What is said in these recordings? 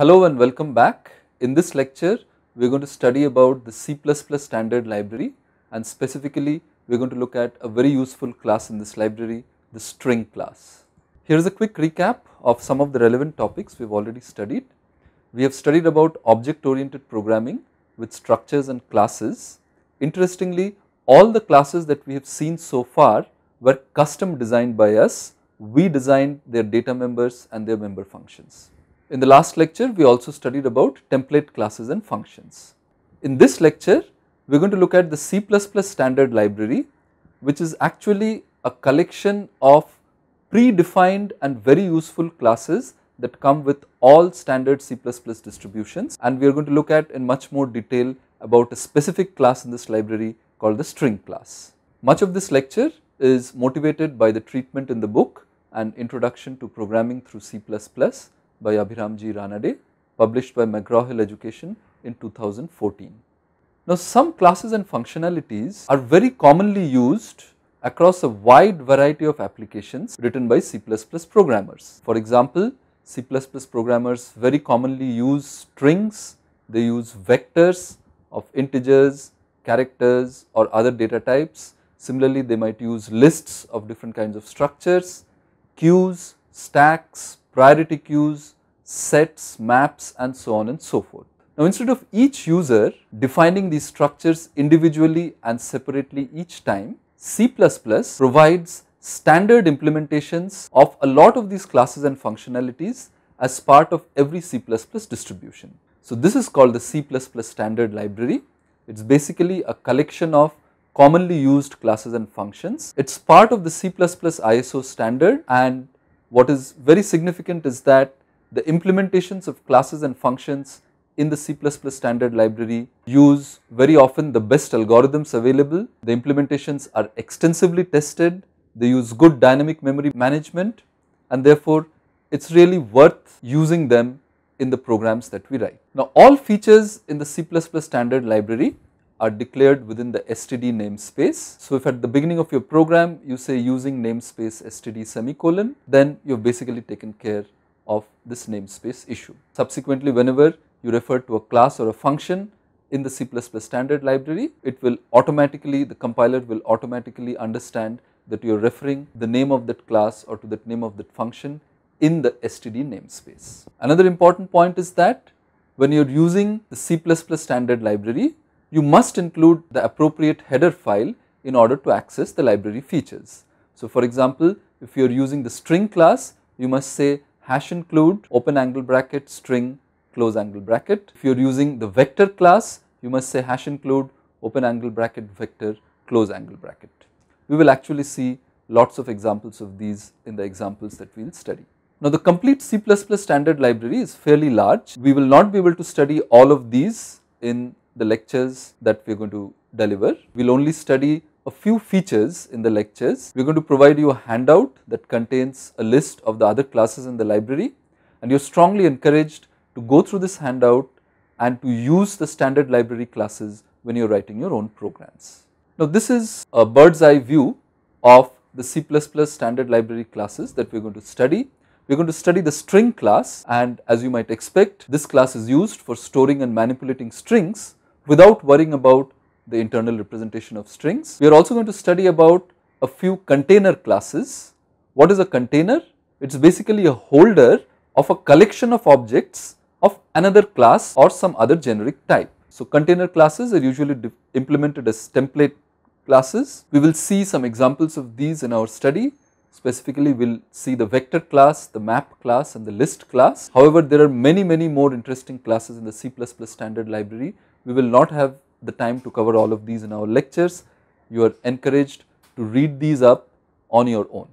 Hello and welcome back. In this lecture, we are going to study about the C++ standard library and specifically we are going to look at a very useful class in this library, the string class. Here is a quick recap of some of the relevant topics we have already studied. We have studied about object-oriented programming with structures and classes. Interestingly, all the classes that we have seen so far were custom designed by us. We designed their data members and their member functions. In the last lecture, we also studied about template classes and functions. In this lecture, we are going to look at the C++ standard library, which is actually a collection of predefined and very useful classes that come with all standard C++ distributions and we are going to look at in much more detail about a specific class in this library called the string class. Much of this lecture is motivated by the treatment in the book and introduction to programming through C++ by Abhiramji Ranade published by McGraw-Hill Education in 2014. Now some classes and functionalities are very commonly used across a wide variety of applications written by C++ programmers. For example, C++ programmers very commonly use strings, they use vectors of integers, characters or other data types. Similarly, they might use lists of different kinds of structures, queues, stacks, priority queues, sets, maps and so on and so forth. Now instead of each user defining these structures individually and separately each time, C++ provides standard implementations of a lot of these classes and functionalities as part of every C++ distribution. So this is called the C++ standard library. It's basically a collection of commonly used classes and functions. It's part of the C++ ISO standard and what is very significant is that the implementations of classes and functions in the C++ standard library use very often the best algorithms available. The implementations are extensively tested, they use good dynamic memory management and therefore it is really worth using them in the programs that we write. Now all features in the C++ standard library are declared within the std namespace. So if at the beginning of your program you say using namespace std semicolon then you have basically taken care of this namespace issue. Subsequently whenever you refer to a class or a function in the C++ standard library it will automatically the compiler will automatically understand that you are referring the name of that class or to that name of that function in the std namespace. Another important point is that when you are using the C++ standard library you must include the appropriate header file in order to access the library features. So, for example, if you are using the string class, you must say hash include open angle bracket string close angle bracket. If you are using the vector class, you must say hash include open angle bracket vector close angle bracket. We will actually see lots of examples of these in the examples that we will study. Now the complete C++ standard library is fairly large. We will not be able to study all of these in the lectures that we are going to deliver. We will only study a few features in the lectures. We are going to provide you a handout that contains a list of the other classes in the library and you are strongly encouraged to go through this handout and to use the standard library classes when you are writing your own programs. Now this is a bird's eye view of the C++ standard library classes that we are going to study. We are going to study the string class and as you might expect this class is used for storing and manipulating strings without worrying about the internal representation of strings. We are also going to study about a few container classes. What is a container? It is basically a holder of a collection of objects of another class or some other generic type. So, container classes are usually implemented as template classes. We will see some examples of these in our study. Specifically, we will see the vector class, the map class and the list class. However, there are many, many more interesting classes in the C++ standard library we will not have the time to cover all of these in our lectures. You are encouraged to read these up on your own.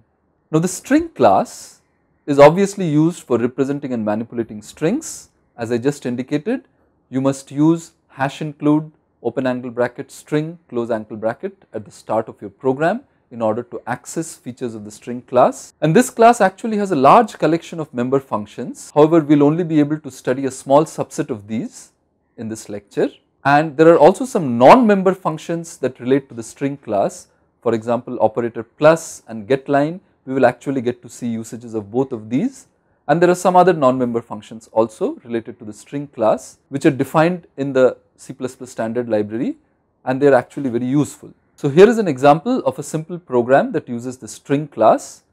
Now the string class is obviously used for representing and manipulating strings. As I just indicated, you must use hash include open angle bracket string close angle bracket at the start of your program in order to access features of the string class. And this class actually has a large collection of member functions. However, we will only be able to study a small subset of these in this lecture. And there are also some non-member functions that relate to the string class. For example, operator plus and get line, we will actually get to see usages of both of these. And there are some other non-member functions also related to the string class, which are defined in the C++ standard library and they are actually very useful. So here is an example of a simple program that uses the string class.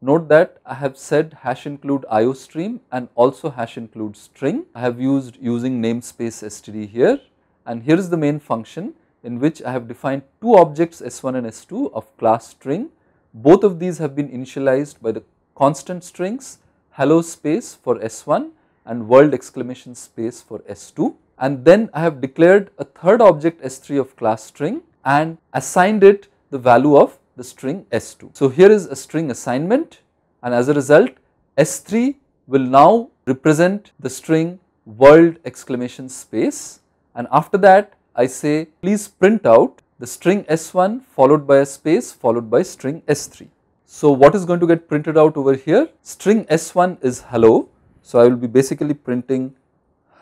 Note that I have said hash include iostream and also hash include string. I have used using namespace std here and here is the main function in which I have defined two objects S1 and S2 of class string. Both of these have been initialized by the constant strings hello space for S1 and world exclamation space for S2 and then I have declared a third object S3 of class string and assigned it the value of the string S2. So, here is a string assignment and as a result S3 will now represent the string world exclamation space and after that I say please print out the string S1 followed by a space followed by string S3. So what is going to get printed out over here? String S1 is hello. So I will be basically printing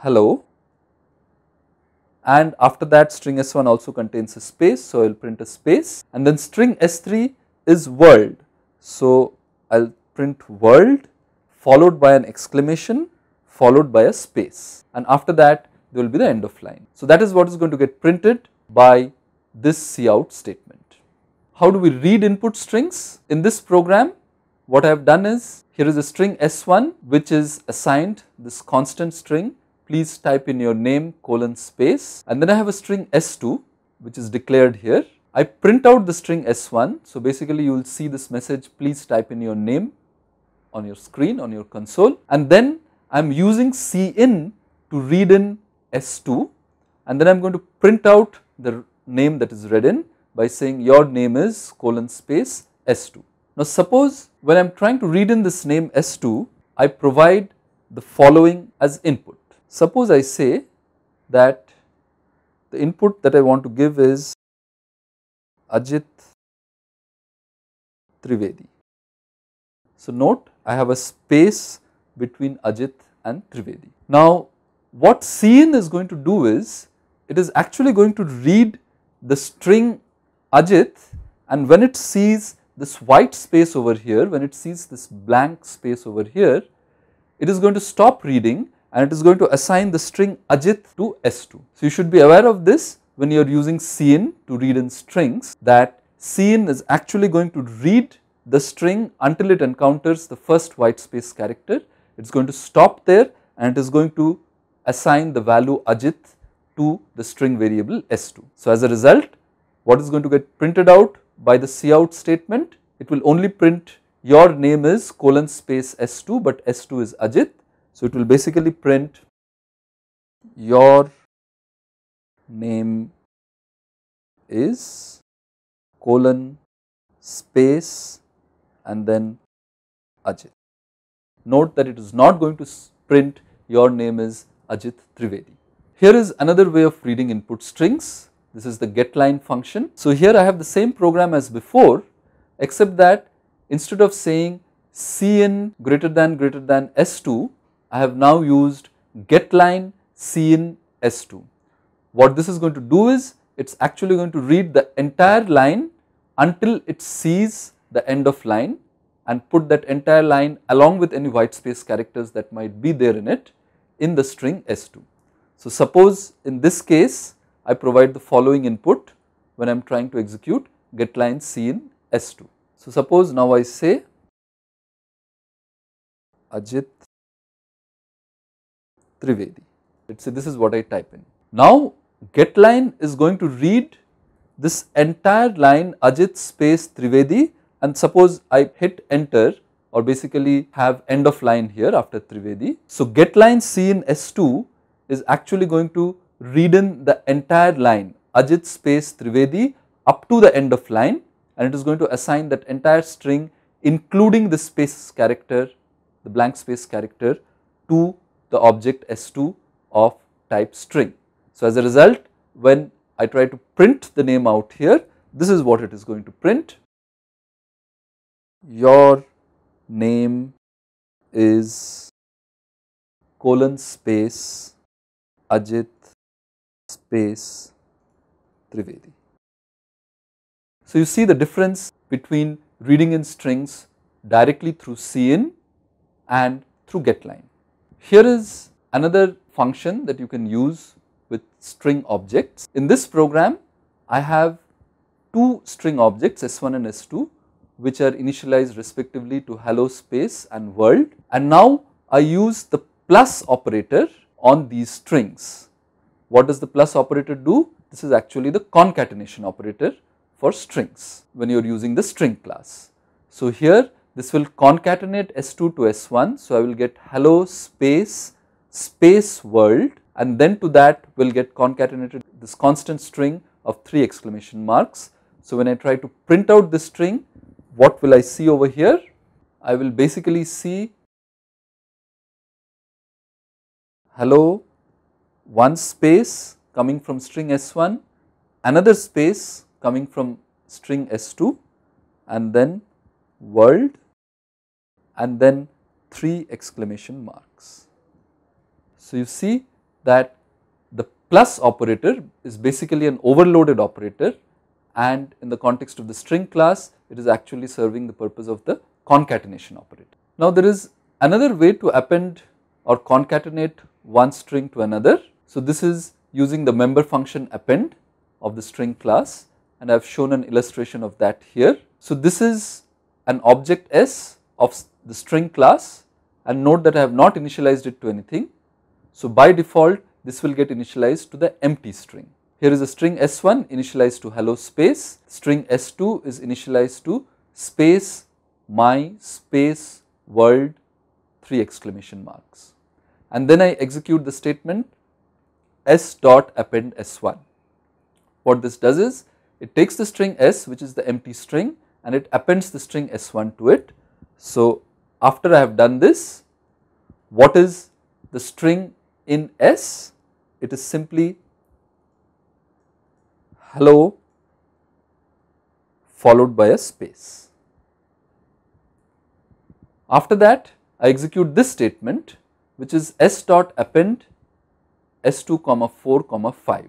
hello and after that string S1 also contains a space. So I will print a space and then string S3 is world. So I will print world followed by an exclamation followed by a space and after that there will be the end of line. So, that is what is going to get printed by this cout statement. How do we read input strings? In this program, what I have done is here is a string S1 which is assigned this constant string. Please type in your name colon space and then I have a string S2 which is declared here. I print out the string S1. So, basically you will see this message please type in your name on your screen on your console and then I am using Cin to read in S2 and then I am going to print out the name that is read in by saying your name is colon space S2. Now suppose when I am trying to read in this name S2, I provide the following as input. Suppose I say that the input that I want to give is Ajit Trivedi. So note I have a space between Ajit and Trivedi. Now what Cn is going to do is, it is actually going to read the string Ajit and when it sees this white space over here, when it sees this blank space over here, it is going to stop reading and it is going to assign the string Ajit to S2. So, you should be aware of this when you are using Cin to read in strings that Cin is actually going to read the string until it encounters the first white space character. It is going to stop there and it is going to assign the value Ajit to the string variable S2. So, as a result what is going to get printed out by the cout statement? It will only print your name is colon space S2 but S2 is Ajit. So, it will basically print your name is colon space and then Ajit. Note that it is not going to print your name is Ajit Trivedi. Here is another way of reading input strings. This is the getLine function. So here I have the same program as before except that instead of saying cn greater than greater than s2, I have now used getLine cn s2. What this is going to do is it is actually going to read the entire line until it sees the end of line and put that entire line along with any white space characters that might be there in it in the string S2. So, suppose in this case I provide the following input when I am trying to execute get line C in S2. So, suppose now I say Ajit Trivedi, let us say this is what I type in. Now, get line is going to read this entire line Ajit space Trivedi and suppose I hit enter or basically have end of line here after Trivedi. So get line C in S2 is actually going to read in the entire line Ajit space Trivedi up to the end of line and it is going to assign that entire string including the space character, the blank space character to the object S2 of type string. So as a result when I try to print the name out here, this is what it is going to print. Your name is colon space Ajit space Trivedi. So you see the difference between reading in strings directly through CIN and through getLine. Here is another function that you can use with string objects. In this program I have two string objects S1 and S2 which are initialized respectively to hello space and world and now I use the plus operator on these strings. What does the plus operator do? This is actually the concatenation operator for strings when you are using the string class. So, here this will concatenate S2 to S1. So, I will get hello space space world and then to that will get concatenated this constant string of 3 exclamation marks. So, when I try to print out this string what will I see over here? I will basically see hello one space coming from string S1, another space coming from string S2 and then world and then 3 exclamation marks. So, you see that the plus operator is basically an overloaded operator and in the context of the string class it is actually serving the purpose of the concatenation operator. Now there is another way to append or concatenate one string to another. So this is using the member function append of the string class and I have shown an illustration of that here. So this is an object S of the string class and note that I have not initialized it to anything. So by default this will get initialized to the empty string. Here is a string S1 initialized to hello space, string S2 is initialized to space my space world 3 exclamation marks and then I execute the statement s dot append s1. What this does is it takes the string s which is the empty string and it appends the string s1 to it. So, after I have done this what is the string in s? It is simply hello followed by a space. After that I execute this statement which is s dot append s2 comma 4 comma 5.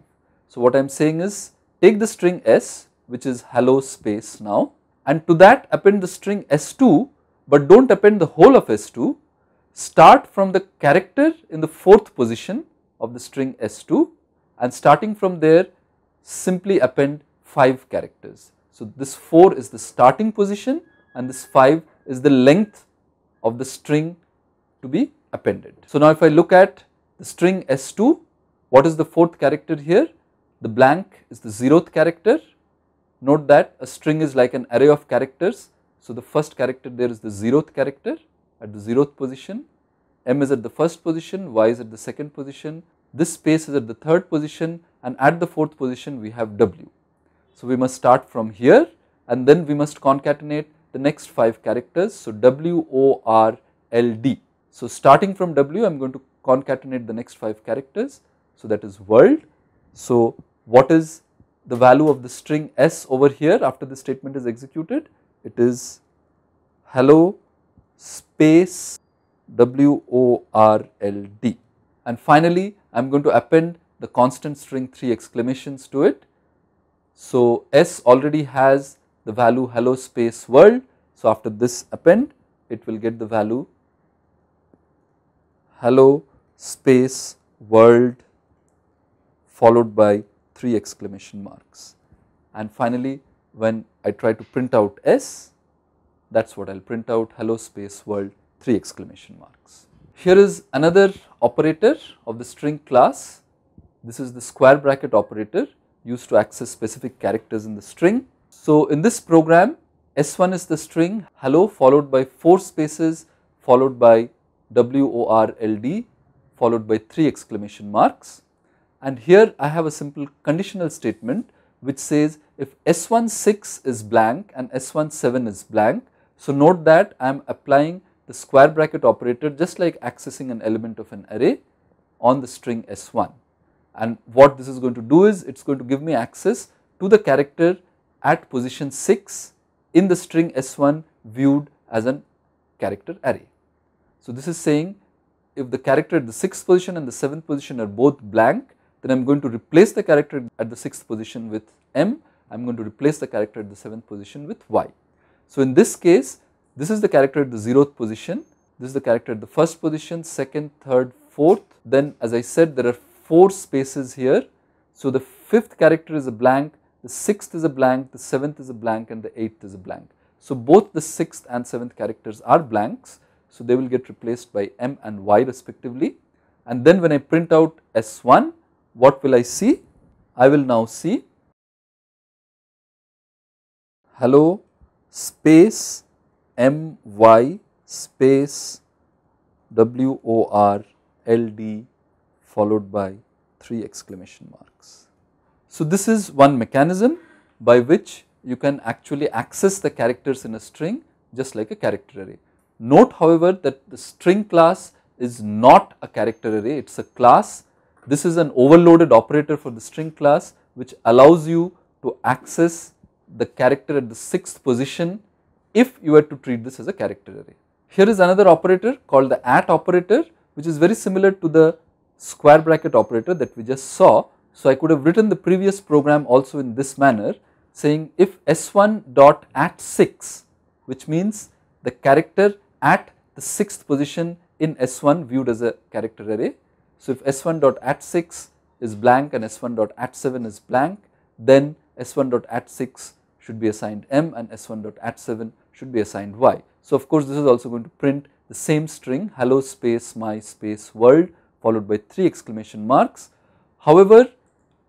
So, what I am saying is take the string s which is hello space now and to that append the string s2 but do not append the whole of s2 start from the character in the fourth position of the string s2 and starting from there simply append 5 characters. So, this 4 is the starting position and this 5 is the length of the string to be appended. So, now if I look at the string S2, what is the fourth character here? The blank is the zeroth character. Note that a string is like an array of characters. So, the first character there is the zeroth character at the zeroth position, m is at the first position, y is at the second position, this space is at the third position and at the fourth position we have W. So we must start from here and then we must concatenate the next 5 characters. So W, O, R, L, D. So starting from W I am going to concatenate the next 5 characters. So that is world. So what is the value of the string S over here after the statement is executed? It is hello space W O R L D. And finally, I am going to append the constant string 3 exclamations to it. So, S already has the value hello space world. So, after this append, it will get the value hello space world followed by 3 exclamation marks. And finally, when I try to print out S, that is what I will print out hello space world 3 exclamation marks. Here is another operator of the string class. This is the square bracket operator used to access specific characters in the string. So in this program, S1 is the string hello followed by 4 spaces followed by WORLD followed by 3 exclamation marks. And here I have a simple conditional statement which says if S16 is blank and S17 is blank. So note that I am applying the square bracket operator just like accessing an element of an array on the string S1. And what this is going to do is it is going to give me access to the character at position 6 in the string S1 viewed as an character array. So, this is saying if the character at the 6th position and the 7th position are both blank, then I am going to replace the character at the 6th position with M, I am going to replace the character at the 7th position with Y. So, in this case this is the character at the zeroth position, this is the character at the first position, second, third, fourth. Then as I said there are four spaces here. So the fifth character is a blank, the sixth is a blank, the seventh is a blank and the eighth is a blank. So both the sixth and seventh characters are blanks. So they will get replaced by M and Y respectively. And then when I print out S1, what will I see? I will now see hello space M Y space W O R L D followed by three exclamation marks. So, this is one mechanism by which you can actually access the characters in a string just like a character array. Note however that the string class is not a character array, it is a class. This is an overloaded operator for the string class which allows you to access the character at the sixth position if you were to treat this as a character array. Here is another operator called the at operator which is very similar to the square bracket operator that we just saw. So, I could have written the previous program also in this manner saying if s1 dot at 6 which means the character at the sixth position in s1 viewed as a character array. So, if s1 dot at 6 is blank and s1 dot at 7 is blank then s1 dot at 6 should be assigned m and s1 dot at 7 should be assigned y. So, of course, this is also going to print the same string hello space my space world followed by three exclamation marks. However,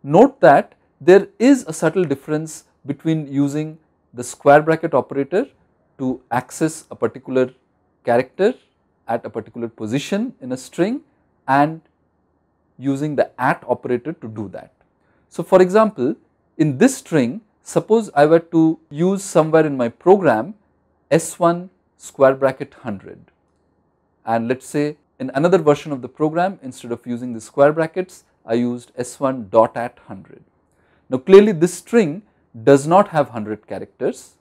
note that there is a subtle difference between using the square bracket operator to access a particular character at a particular position in a string and using the at operator to do that. So, for example, in this string suppose I were to use somewhere in my program S1 square bracket 100 and let us say in another version of the program instead of using the square brackets I used S1 dot at 100. Now clearly this string does not have 100 characters.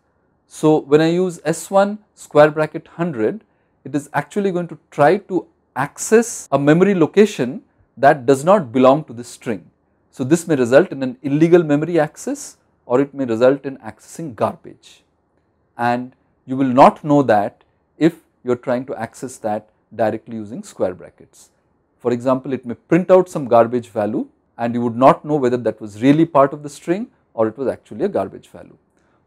So when I use S1 square bracket 100 it is actually going to try to access a memory location that does not belong to the string. So this may result in an illegal memory access or it may result in accessing garbage and you will not know that if you are trying to access that directly using square brackets. For example, it may print out some garbage value and you would not know whether that was really part of the string or it was actually a garbage value.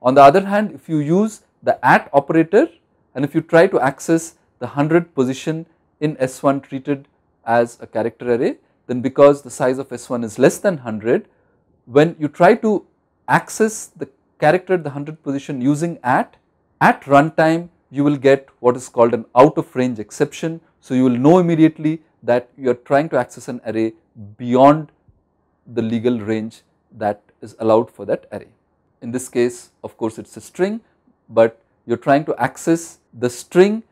On the other hand, if you use the at operator and if you try to access the 100 position in S1 treated as a character array, then because the size of S1 is less than 100, when you try to access the character at the 100 position using at, at runtime, you will get what is called an out of range exception. So, you will know immediately that you are trying to access an array beyond the legal range that is allowed for that array. In this case, of course, it is a string, but you are trying to access the string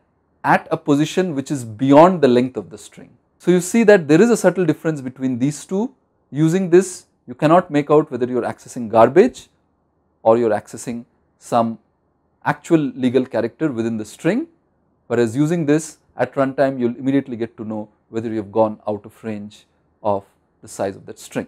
at a position which is beyond the length of the string. So, you see that there is a subtle difference between these two. Using this, you cannot make out whether you are accessing garbage or you are accessing some actual legal character within the string whereas using this at runtime you will immediately get to know whether you have gone out of range of the size of that string.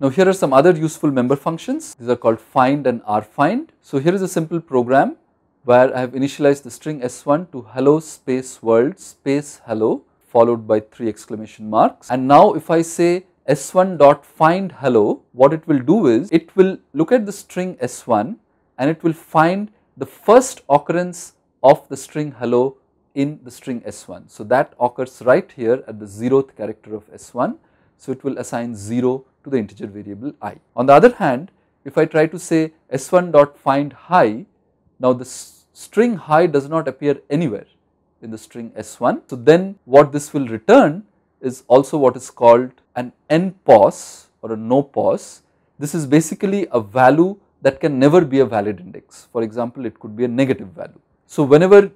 Now here are some other useful member functions these are called find and rfind. So here is a simple program where I have initialized the string s1 to hello space world space hello followed by three exclamation marks and now if I say s1 dot find hello what it will do is it will look at the string s1 and it will find the first occurrence of the string hello in the string S1. So, that occurs right here at the 0th character of S1. So, it will assign 0 to the integer variable i. On the other hand, if I try to say S1 dot find high, now the string high does not appear anywhere in the string S1. So, then what this will return is also what is called an n pause or a no pause. This is basically a value that can never be a valid index. For example, it could be a negative value. So, whenever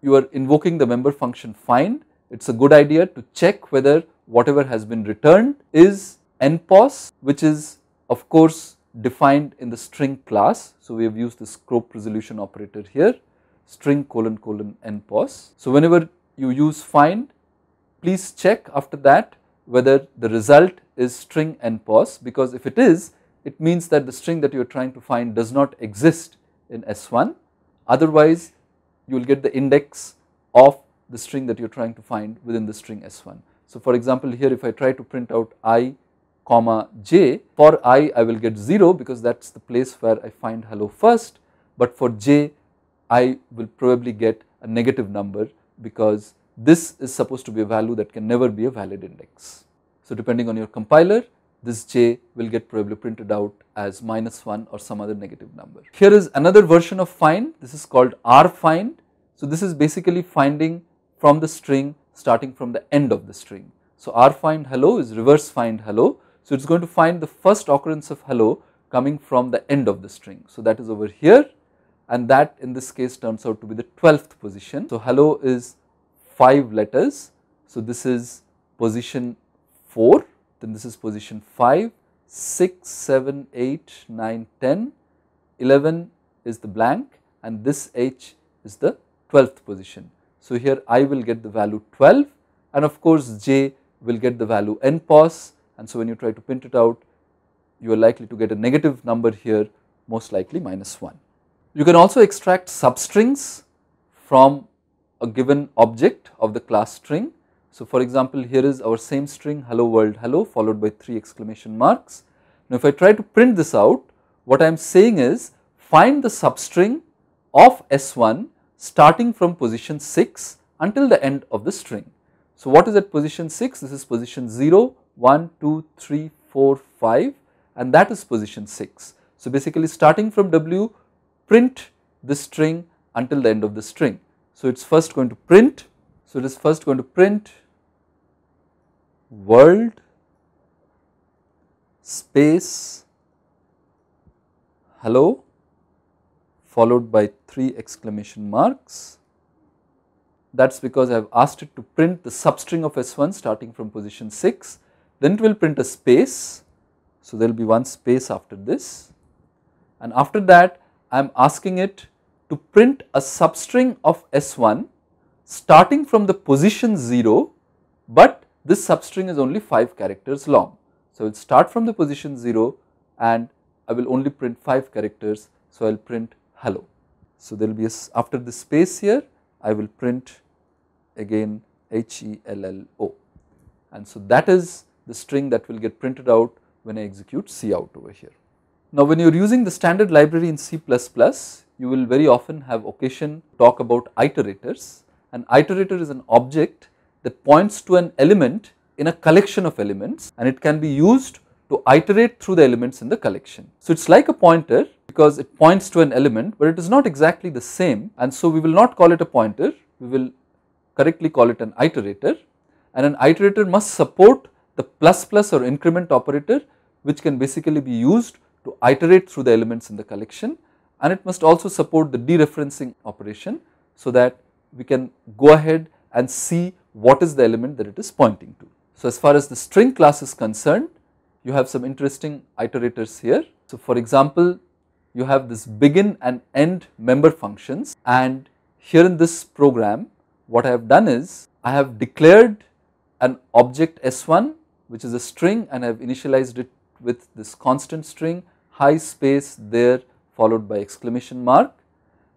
you are invoking the member function find, it is a good idea to check whether whatever has been returned is NPOS, which is of course defined in the string class. So, we have used the scope resolution operator here string colon colon NPOS. So, whenever you use find, please check after that whether the result is string NPOS because if it is, it means that the string that you are trying to find does not exist in S1 otherwise you will get the index of the string that you are trying to find within the string S1. So, for example, here if I try to print out i comma j for i I will get 0 because that is the place where I find hello first but for j I will probably get a negative number because this is supposed to be a value that can never be a valid index. So, depending on your compiler this j will get probably printed out as minus 1 or some other negative number. Here is another version of find, this is called r find. So, this is basically finding from the string starting from the end of the string. So, r find hello is reverse find hello. So, it is going to find the first occurrence of hello coming from the end of the string. So, that is over here and that in this case turns out to be the 12th position. So, hello is 5 letters. So, this is position 4 then this is position 5, 6, 7, 8, 9, 10, 11 is the blank and this H is the 12th position. So, here I will get the value 12 and of course, J will get the value n pos and so when you try to print it out, you are likely to get a negative number here most likely minus 1. You can also extract substrings from a given object of the class string so, for example, here is our same string hello world hello followed by 3 exclamation marks. Now, if I try to print this out, what I am saying is find the substring of S1 starting from position 6 until the end of the string. So, what is at position 6? This is position 0, 1, 2, 3, 4, 5 and that is position 6. So, basically starting from W print this string until the end of the string. So, it is first going to print. So, it is first going to print world, space, hello followed by 3 exclamation marks. That is because I have asked it to print the substring of S1 starting from position 6, then it will print a space. So, there will be one space after this and after that I am asking it to print a substring of S1 starting from the position 0, but this substring is only 5 characters long. So, I will start from the position 0 and I will only print 5 characters. So, I will print hello. So, there will be a, after the space here I will print again H E L L O and so that is the string that will get printed out when I execute C out over here. Now, when you are using the standard library in C++, you will very often have occasion talk about iterators. An iterator is an object that points to an element in a collection of elements and it can be used to iterate through the elements in the collection. So, it is like a pointer because it points to an element but it is not exactly the same and so we will not call it a pointer, we will correctly call it an iterator and an iterator must support the plus plus or increment operator which can basically be used to iterate through the elements in the collection and it must also support the dereferencing operation so that we can go ahead and see what is the element that it is pointing to. So, as far as the string class is concerned, you have some interesting iterators here. So, for example, you have this begin and end member functions and here in this program, what I have done is I have declared an object S1 which is a string and I have initialized it with this constant string high space there followed by exclamation mark.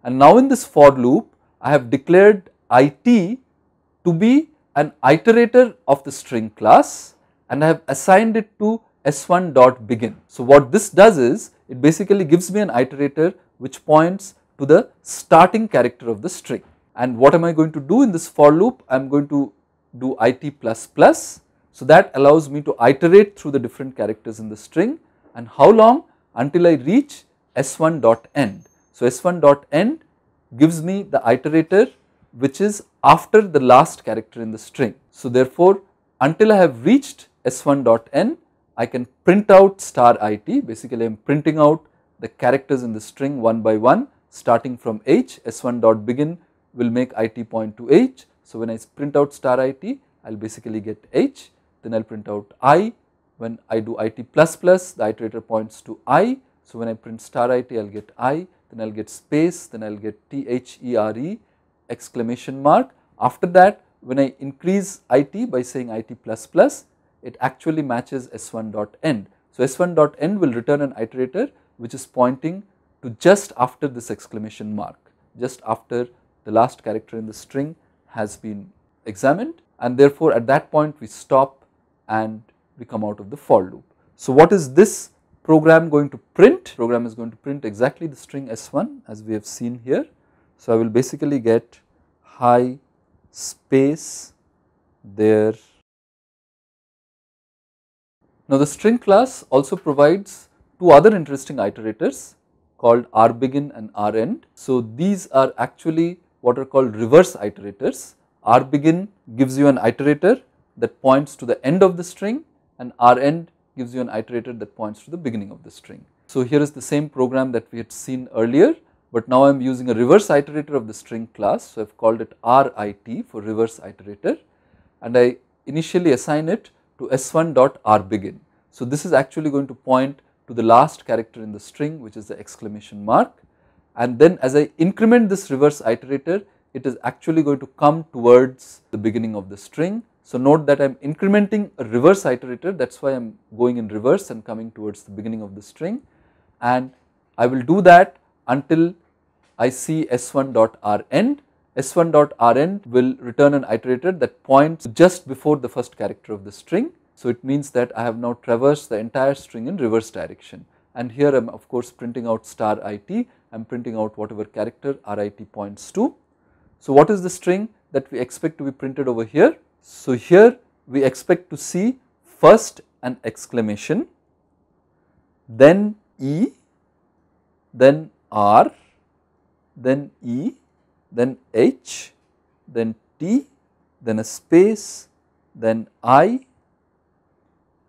And now in this for loop, I have declared IT to be an iterator of the string class and I have assigned it to s1 dot begin. So, what this does is it basically gives me an iterator which points to the starting character of the string. And what am I going to do in this for loop? I am going to do it plus plus. So, that allows me to iterate through the different characters in the string and how long until I reach s1 dot end. So, s1 dot end gives me the iterator which is after the last character in the string. So therefore, until I have reached s one dot n, I can print out star it. Basically, I am printing out the characters in the string one by one starting from h, one dot begin will make it point to h. So when I print out star it, I will basically get h, then I will print out i. When I do it plus plus, the iterator points to i. So when I print star it, I will get i, then I will get space, then I will get t h e r e exclamation mark. After that when I increase IT by saying IT plus plus it actually matches S1 dot n. So, S1 dot n will return an iterator which is pointing to just after this exclamation mark, just after the last character in the string has been examined and therefore at that point we stop and we come out of the for loop. So, what is this program going to print? Program is going to print exactly the string S1 as we have seen here so, I will basically get high space there. Now, the string class also provides two other interesting iterators called rbegin and rend. So, these are actually what are called reverse iterators. rbegin gives you an iterator that points to the end of the string and rend gives you an iterator that points to the beginning of the string. So, here is the same program that we had seen earlier but now I am using a reverse iterator of the string class. So, I have called it RIT for reverse iterator and I initially assign it to s1 dot begin. So, this is actually going to point to the last character in the string which is the exclamation mark and then as I increment this reverse iterator it is actually going to come towards the beginning of the string. So, note that I am incrementing a reverse iterator that is why I am going in reverse and coming towards the beginning of the string and I will do that until I see s1.rn. s1.rn will return an iterator that points just before the first character of the string. So it means that I have now traversed the entire string in reverse direction and here I am of course printing out star it, I am printing out whatever character rit points to. So what is the string that we expect to be printed over here? So here we expect to see first an exclamation, then e, then R, then E, then H, then T, then a space, then I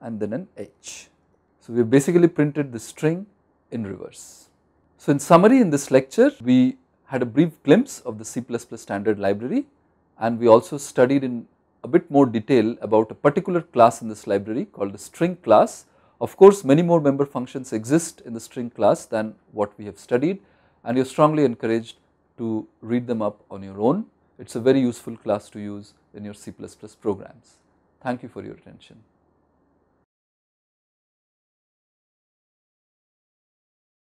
and then an H. So, we basically printed the string in reverse. So, in summary in this lecture we had a brief glimpse of the C++ standard library and we also studied in a bit more detail about a particular class in this library called the string class of course, many more member functions exist in the string class than what we have studied and you are strongly encouraged to read them up on your own. It is a very useful class to use in your C++ programs. Thank you for your attention.